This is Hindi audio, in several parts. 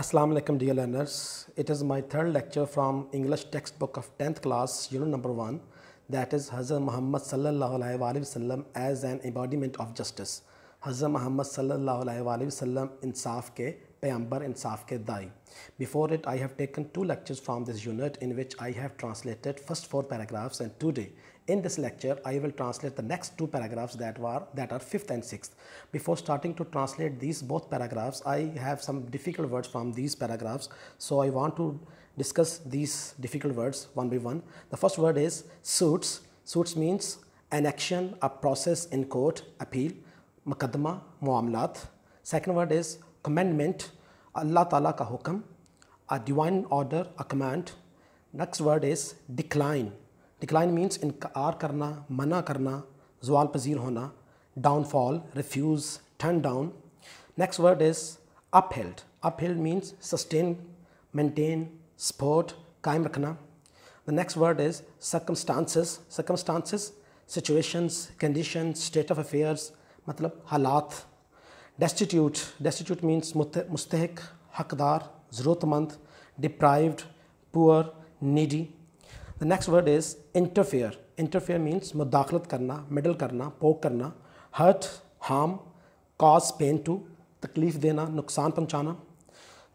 Assalamu alaikum dear learners. It is my third lecture from English textbook of 10th class unit number 1 that is Hazrat Muhammad sallallahu alaihi wasallam as an embodiment of justice. Hazrat Muhammad sallallahu alaihi wasallam insaf ke payambar insaf ke dai. Before it I have taken two lectures from this unit in which I have translated first four paragraphs and today in this lecture, I will translate the next two paragraphs that were that are fifth and sixth. Before starting to translate these both paragraphs, I have some difficult words from these paragraphs. So I want to discuss these difficult words one by one. The first word is suits. Suits means an action, a process in court, appeal, mukaddama, muamlat. Second word is commandment, Allah Ta'ala ka hukam, a divine order, a command. Next word is decline. Decline means इनकार करना मना करना जवाल पजीर hona downfall, refuse, turn down. Next word is upheld. Upheld means sustain, maintain, support, kaim रखना. The next word is circumstances. Circumstances, situations, conditions, state of affairs, matlab halat Destitute. Destitute means मुस्तहक, हकदार, ज़रूरतमंद, deprived, poor, needy. The next word is interfere interfere means मुदाखलत करना मिडल करना पोक करना hurt harm cause pain to तकलीफ देना नुकसान पहुँचाना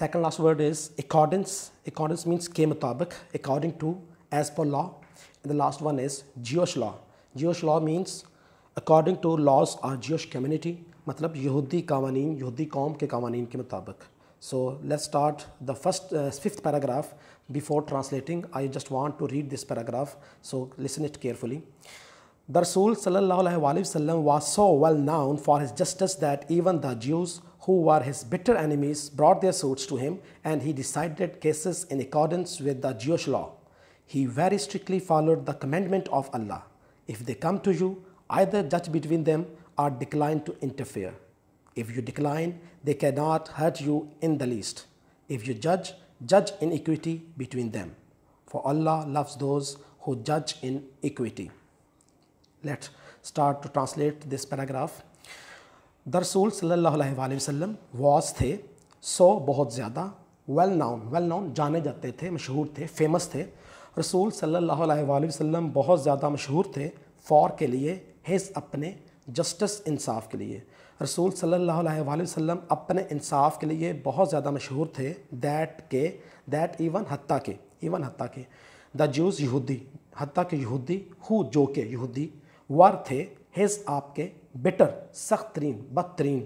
second last word is accordance accordance means के मुताबिक according to as per law and the last one is Jewish law Jewish law means according to laws or Jewish community मतलब यहूदी कवानीन यहूदी कौम के कवानीन के मुताबिक So let's start the first uh, fifth paragraph. Before translating, I just want to read this paragraph. So listen it carefully. The Rasul wasallam was so well known for his justice that even the Jews who were his bitter enemies brought their suits to him and he decided cases in accordance with the Jewish law. He very strictly followed the commandment of Allah. If they come to you, either judge between them or decline to interfere. If you decline, they cannot hurt you in the least. If you judge, judge in equity between them. For Allah loves those who judge in equity. Let's start to translate this paragraph. The Rasul वसल्लम was थे सो बहुत ज़्यादा known, well known, known known, जाते थे मशहूर थे फेमस थे रसूल सल्लल्लाहु अलैहि वसल्लम बहुत ज़्यादा मशहूर थे फॉर के लिए his apne justice इंसाफ के लिए रसूल सल्लल्लाहु अलैहि वसल्लम अपने इंसाफ के लिए बहुत ज़्यादा मशहूर थे दैट के दैट इवन हती के इवन हती के द जूस यहूदी हती के यहूदी हु जो के यहूदी वर थे हिज आपके बिटर सख्त तरीन बदतरीन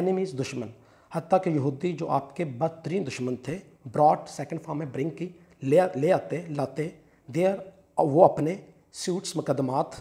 एनिमीज़ दुश्मन हती के यहूदी जो आपके बदतरीन दुश्मन थे ब्रॉड सेकेंड फॉर्म में ब्रिंग की ले ले आते लाते देर वो अपने सूट्स मुकदमात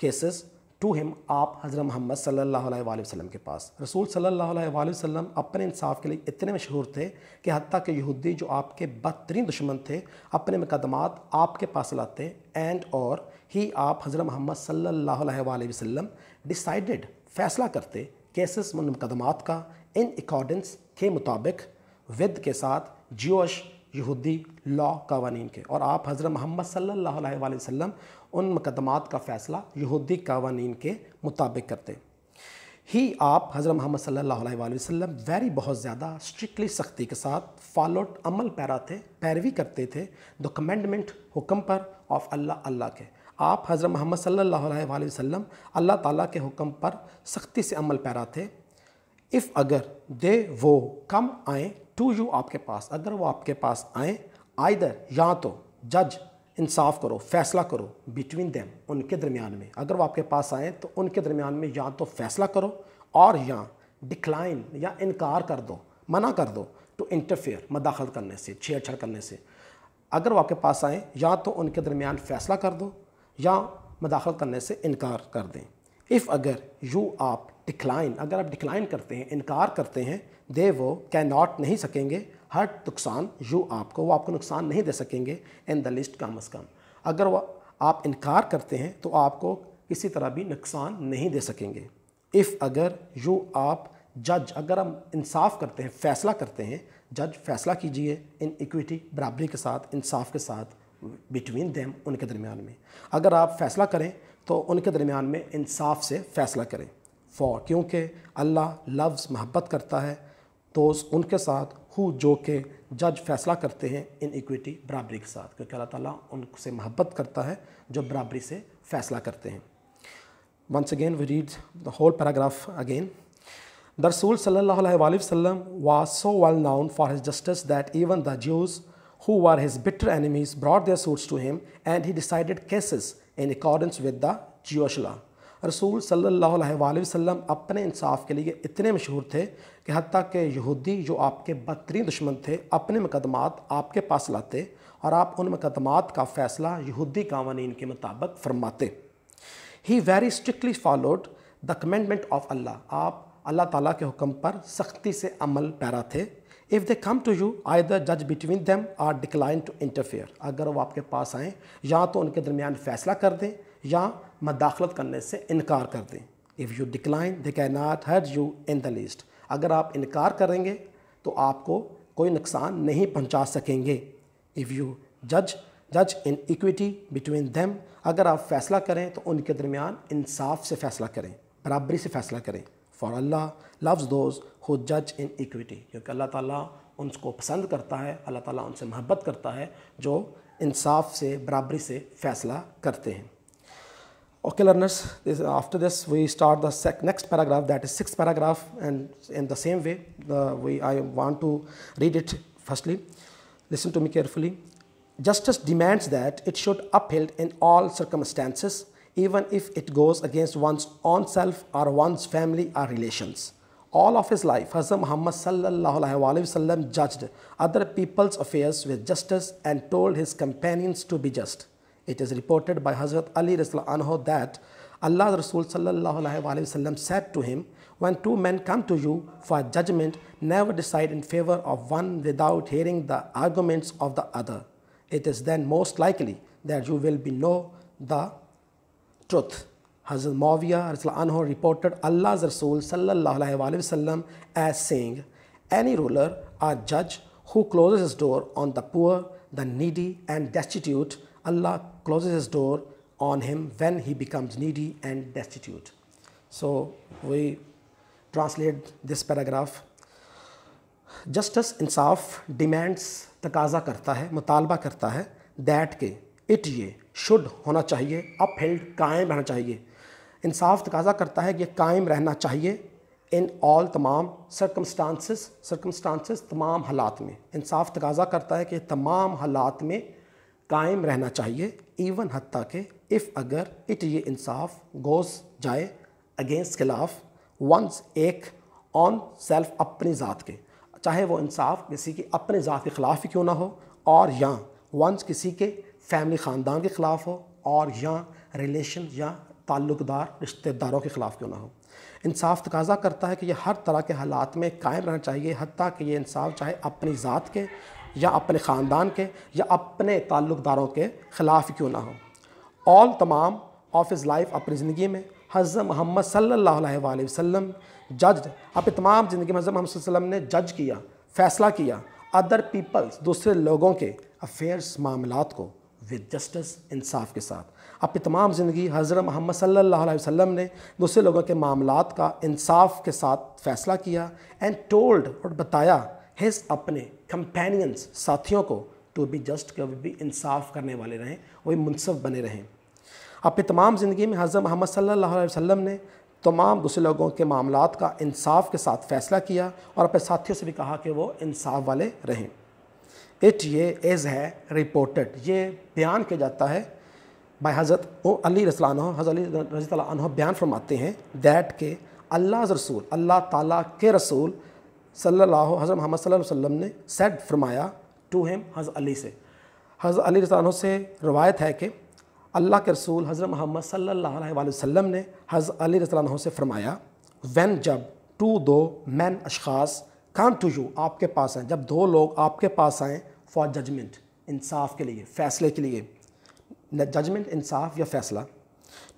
केसेस टू हिम आप हज़रत मोहम्मद सल्लल्लाहु अलैहि वसल्लम के पास रसूल सल्लल्लाहु अलैहि वसल्लम अपने इंसाफ के लिए इतने मशहूर थे कि हती के यहूदी जो आपके बदतरीन दुश्मन थे अपने मुकदमा आपके पास लाते एंड और ही आप हज़रत मोहम्मद सल्लल्लाहु अलैहि वसल्लम डिसाइडेड फ़ैसला करते केसेस मुकदमात का इन अकॉर्डेंस के मुताबिक विद के साथ जियोश यहूदी लॉ कवानीन के और आप हज़रत मोहम्मद सल्लल्लाहु अलैहि वसल्लम उन मुकदमात का फ़ैसला यहूदी कवानीन के मुताबिक करते ही आप हज़रत मोहम्मद सल्लल्लाहु अलैहि वसल्लम वेरी बहुत ज़्यादा स्ट्रिक्टली सख्ती के साथ फॉलोड अमल पैरा थे पैरवी करते थे द कमेंडमेंट हुक्म पर ऑफ अल्लाह अल्लाह के आप हज़रत मोहम्मद सल्लल्लाहु अलैहि वसल्लम अल्लाह ताला के हुक्म पर सख्ती से अमल पैरा थे इफ़ अगर दे वो कम आएँ टू यू आपके पास अगर वो आपके पास आएँ आइदर या तो जज इंसाफ करो फैसला करो बिटवीन देम उनके दरमियान में अगर वो आपके पास आए तो उनके दरमियान में या तो फैसला करो और या डिक्लाइन या इनकार कर दो मना कर दो टू तो इंटरफेयर मदाखलत करने से छेड़छाड़ करने से अगर वो आपके पास आए या तो उनके दरमियान फ़ैसला कर दो या मदाखलत करने से इनकार कर दें इफ़ अगर यू आप डिक्लाइन अगर आप डिक्लाइन करते हैं इनकार करते हैं दे वो कैन नॉट नहीं सकेंगे हर नुकसान यू आपको वो आपको नुकसान नहीं दे सकेंगे इन द लिस्ट कम अज़ कम अगर वो आप इनकार करते हैं तो आपको किसी तरह भी नुकसान नहीं दे सकेंगे इफ़ अगर यू आप जज अगर हम इंसाफ करते हैं फैसला करते हैं जज फैसला कीजिए इन इक्विटी बराबरी के साथ इंसाफ के साथ बिटवीन देम उनके दरमियान में अगर आप फैसला करें तो उनके दरमियान में इंसाफ से फैसला करें फॉर क्योंकि अल्लाह लफ्ज़ महब्बत करता है तो उनके साथ हु जो के जज फैसला करते हैं इन इक्विटी बराबरी के साथ क्योंकि अल्लाह ताला उनसे महब्बत करता है जो बराबरी से फैसला करते हैं once again we read the whole paragraph again the रसूल सल्लाम was so well known for his justice that even the Jews who are his bitter enemies brought their suits to him and he decided cases in accordance with the Jewish law रसूल सल्ला वसम अपने इंसाफ के लिए इतने मशहूर थे कि हती के यहूदी जो आपके बदतरीन दुश्मन थे अपने मुकदमात आपके पास लाते और आप उन मुकदमात का फ़ैसला यहूदी कवानीन के मुताबिक फरमाते he very strictly followed the commandment of Allah आप अल्लाह ताला के हुक्म पर सख्ती से अमल पैरा थे if they come to you the जज between them or decline to interfere अगर वो आपके पास आएँ या तो उनके दरमियान फ़ैसला कर दें या मदाखलत करने से इनकार कर दें if you decline they can not hurt you in the least अगर आप इनकार करेंगे तो आपको कोई नुकसान नहीं पहुँचा सकेंगे इफ़ यू जज जज इन इक्विटी बिटवीन दैम अगर आप फ़ैसला करें तो उनके दरमियान इंसाफ से फ़ैसला करें बराबरी से फ़ैसला करें For Allah loves those who judge in equity. क्योंकि अल्लाह ताला उनको पसंद करता है अल्लाह ताला उनसे मोहब्बत करता है जो इंसाफ से बराबरी से फैसला करते हैं Okay, learners, this, after this, we start the next paragraph, that is sixth paragraph, and in the same way, the, we, I want to read it firstly. Listen to me carefully. Justice demands that it should uphold in all circumstances even if it goes against one's own self or one's family or relations. All of his life, Hazrat Muhammad sallallahu judged other people's affairs with justice and told his companions to be just. It is reported by Hazrat Ali anhu that Allah Rasul sallallahu said to him, when two men come to you for judgment, never decide in favor of one without hearing the arguments of the other. It is then most likely that you will be know the truth. Hazrat Muawiyah anhu reported Allah's Rasul وسلم, as saying, Any ruler or judge who closes his door on the poor, the needy, and destitute, Allah closes his door on him when he becomes needy and destitute. So we translate this paragraph. Justice, insaf demands takaza karta hai, mutalba karta hai, that ke, it ये शुड होना चाहिए अप हेल्ड कायम रहना चाहिए इंसाफ तकाजा करता है कि कायम रहना चाहिए इन ऑल तमाम सरकमस्टांसिस सरकमस्टांसिस तमाम हालात में इंसाफ तकाजा करता है कि तमाम हालात में कायम रहना चाहिए इवन हती के इफ़ अगर इट ये इंसाफ गोज जाए अगेंस्ट खिलाफ वंस एक ऑन सेल्फ अपनी ज़ात के चाहे वो इंसाफ किसी के अपने ज़ात के ख़िलाफ़ ही क्यों ना हो और या वंस किसी के फैमिली ख़ानदान के ख़िलाफ़ हो और या रिलेशन या ताल्लुकदार रिश्तेदारों के ख़िलाफ़ क्यों ना हो इंसाफ तकाजा करता है कि यह हर तरह के हालात में कायम रहना चाहिए हती कि ये इंसाफ चाहे अपनी ज़ात के या अपने ख़ानदान के या अपने ताल्लुकदारों के ख़िलाफ़ क्यों ना हो ऑल तमाम ऑफ इज़ लाइफ अपनी ज़िंदगी में हज़र मोहम्मद सल्ला वसम जज अपनी तमाम ज़िंदगी में हज़र मोहम्मद वसम ने जज किया फ़ैसला किया अदर पीपल्स दूसरे लोगों के अफेयर्स मामलों को विद जस्टिस इंसाफ के साथ अपनी तमाम ज़िंदगी हज़रत मोहम्मद सल्लल्लाहु अलैहि वसल्लम ने दूसरे लोगों के मामलात का इंसाफ के साथ फ़ैसला किया एंड टोल्ड और बताया हिज अपने कंपेनियंस साथियों को टू बी जस्ट कभी भी इंसाफ करने वाले रहें वही मुनसफ बने रहें अपनी तमाम ज़िंदगी में हज़रत मोहम्मद अलैहि वसल्लम ने तमाम दूसरे लोगों के मामला का इंसाफ के साथ फ़ैसला किया और अपने साथियों से भी कहा कि वो इंसाफ वाले रहें इट ये एज़ है रिपोर्टेड ये बयान किया जाता है बाई हज़रत ओ अली रसलान हज़रत अली रजी बयान फरमाते हैं दैट के अल्लाह रसूल अल्लाह ताला के रसूल सल्लल्लाहु हज़र मोहम्मद वसल्लम ने सेड फरमाया टू हिम हज़र अली से हज़र अली रसलान से रवायत है कि अल्लाह के रसूल हज़रत मोहम्मद सल्लल्लाहु वसम वसल्लम ने हज़र अली रसलान से फरमाया वन जब टू दो मैन अशास कम टू यू आपके पास आए जब दो लोग आपके पास आएँ फॉर जजमेंट इंसाफ के लिए फैसले के लिए जजमेंट इंसाफ या फैसला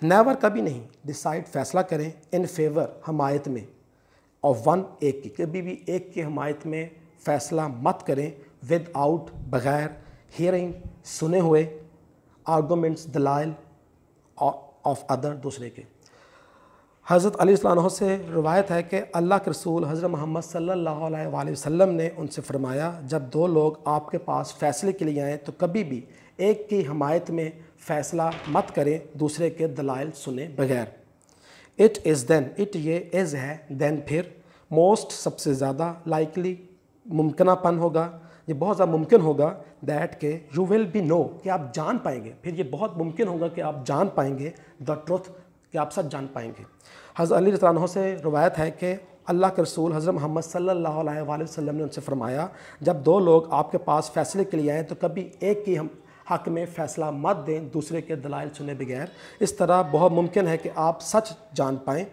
नेवर कभी नहीं डिसाइड फैसला करें इन फेवर हमायत में और वन एक की कभी भी एक की हमायत में फ़ैसला मत करें विद आउट बग़ैर हियरिंग सुने हुए आर्गूमेंट्स दलाइल ऑफ अदर दूसरे के हज़रत अली से रवायत है कि अल्लाह के रसूल हज़रत मोहम्मद सल्ला वसम ने उनसे फ़रमाया जब दो लोग आपके पास फ़ैसले के लिए आएँ तो कभी भी एक की हमायत में फ़ैसला मत करें दूसरे के दलाइल सुने बगैर इट इज़ दैन इट ये इज़ है दैन फिर मोस्ट सबसे ज़्यादा लाइकली मुमकिनपन होगा ये बहुत ज़्यादा मुमकिन होगा दैट के यू विल बी नो कि आप जान पाएंगे फिर ये बहुत मुमकिन होगा कि आप जान पाएंगे द ट्रुथ ये आप सब जान पाएंगे हज़र अली रतानों से रवायत है कि अल्लाह के रसूल हज़रत मोहम्मद सल्ला वसम ने उनसे फ़रमाया जब दो लोग आपके पास फ़ैसले के लिए आएँ तो कभी एक की हम हक में फ़ैसला मत दें दूसरे के दलाइल सुने बगैर इस तरह बहुत मुमकिन है कि आप सच जान पाएँ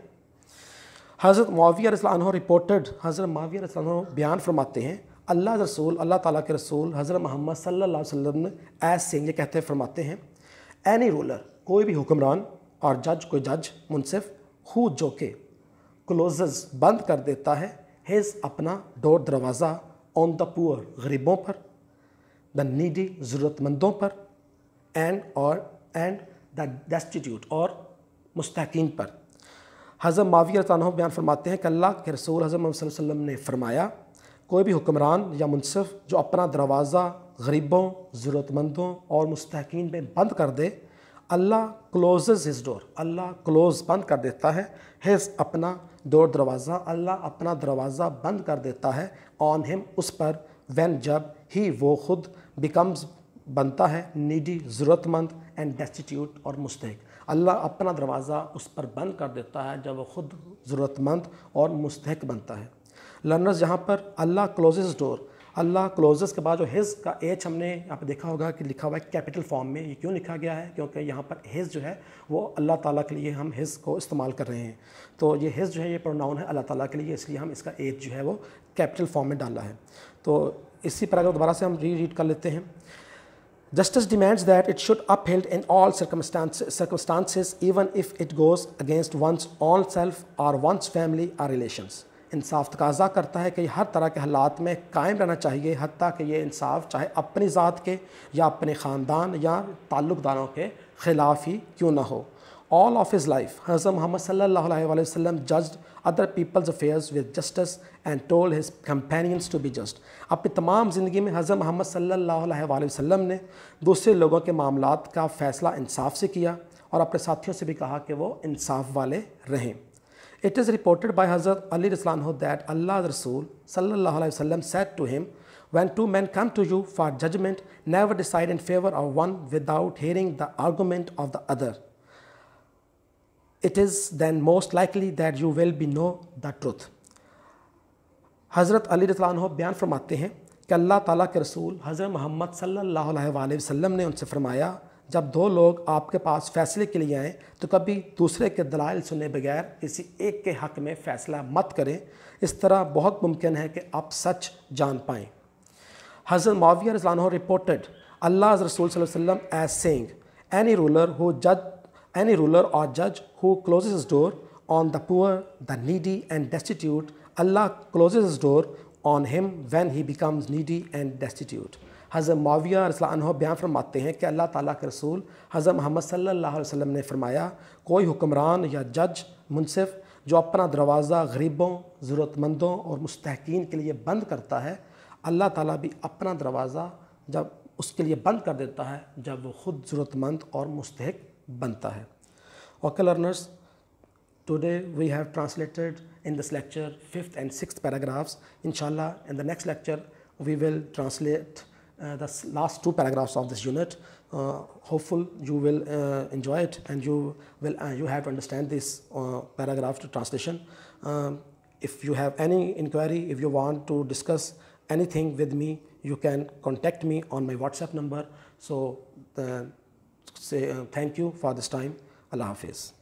हज़रत माविया रसलान रिपोर्टेड हज़रत माविया रसलान बयान फरमाते हैं अल्लाह रसूल अल्लाह ताला के रसूल हज़रत मोहम्मद सल्लल्लाहु अलैहि वसल्लम ने ऐसे ये कहते फरमाते हैं एनी रूलर कोई भी हुक्मरान और जज को जज मुनसिफ हु जो के क्लोजेज बंद कर देता है हेज अपना डोर दरवाज़ा ऑन द पुअर गरीबों पर द नीडी ज़रूरतमंदों पर एंड और एंड द डेस्टिट्यूट और मुस्तकिन पर हज़र माविया तन बयान फरमाते हैं कि अल्लाह के रसूल हज़र वसल्लम ने फरमाया कोई भी हुक्मरान या मुनसिफ जो अपना दरवाज़ा गरीबों ज़रूरतमंदों और मुस्तकिन में बंद कर दे अल्लाह क्लोजेज हिज डोर अल्लाह क्लोज बंद कर देता है हिज अपना दौर दरवाज़ा अल्लाह अपना दरवाज़ा बंद कर देता है ऑन हिम उस पर वैन जब ही वो खुद बिकम्स बनता है नीडी ज़रूरतमंद एंड डेस्टिट्यूट और मुस्तक अल्लाह अपना दरवाज़ा उस पर बंद कर देता है जब वो खुद ज़रूरतमंद और मुस्तक बनता है लर्नर्स यहाँ पर अल्लाह क्लोज़ डोर अल्लाह क्लोजस के बाद जो हिज़ का एच हमने यहाँ पे देखा होगा कि लिखा हुआ है कैपिटल फॉर्म में ये क्यों लिखा गया है क्योंकि यहाँ पर हिज़ जो है वो अल्लाह ताला के लिए हम हिज़ को इस्तेमाल कर रहे हैं तो ये हिज़ जो है ये प्रोनाउन है अल्लाह ताला के लिए इसलिए हम इसका एच जो है वो कैपिटल फॉर्म में डाला है तो इसी पर अगर दोबारा से हम री रीड कर लेते हैं justice demands that it should upheld in all circumstances even if it goes against one's own self or one's family or relations इंसाफ तकाजा करता है कि हर तरह के हालात में कायम रहना चाहिए हती कि ये इंसाफ चाहे अपनी ज़ात के या अपने ख़ानदान या ताल्लुकदारों के ख़िलाफ़ ही क्यों ना हो ऑल ऑफ हिज लाइफ हज़र मोहम्मद सल्ला वसम वसल्लम judged other people's affairs with justice and told his companions to be just अपनी तमाम ज़िंदगी में हज़र मोहम्मद सल्लल्लाहु वसम ने दूसरे लोगों के मामला का फ़ैसला इंसाफ से किया और अपने साथियों से भी कहा कि वो इंसाफ वाले रहें It is reported by Hazrat Ali Anhu that Allah Rasul وسلم, said to him, When two men come to you for judgment, never decide in favor of one without hearing the argument of the other. It is then most likely that you will be know the truth. हज़रत अली रतलानह बयान फरमाते हैं कि अल्लाह ताला के रसूल हज़रत मोहम्मद सल्लल्लाहु अलैहि वसल्लम ने उनसे फरमाया जब दो लोग आपके पास फैसले के लिए आएँ तो कभी दूसरे के दलाइल सुने बगैर किसी एक के हक़ में फ़ैसला मत करें इस तरह बहुत मुमकिन है कि आप सच जान पाएँ हज़रत माविया रजान रिपोर्टेड अल्लाह रसूल वसम as saying any ruler who जज एनी रूलर और जज who closes his door on the poor the needy and destitute Allah closes his door on him when he becomes needy and destitute हज़र माविया रसला बयान फरमाते हैं कि अल्लाह ताला के रसूल हज़र मोहम्मद सल्लल्लाहु अलैहि वसल्लम ने फरमाया कोई हुक्मरान या जज मुनसिफ जो अपना दरवाज़ा गरीबों ज़रूरतमंदों और मुस्तकिन के लिए बंद करता है अल्लाह ताला भी अपना दरवाज़ा जब उसके लिए बंद कर देता है जब वो ख़ुद ज़रूरतमंद और मुस्तक बनता है okay learners today we have translated in this lecture fifth and six paragraphs inshallah in the next lecture we will translate Uh, the last two paragraphs of this unit. Uh, hopeful you will uh, enjoy it and you will uh, you have to understand this uh, paragraph to translation. Um, if you have any inquiry, if you want to discuss anything with me, you can contact me on my WhatsApp number. So, say thank you for this time. Allah Hafiz.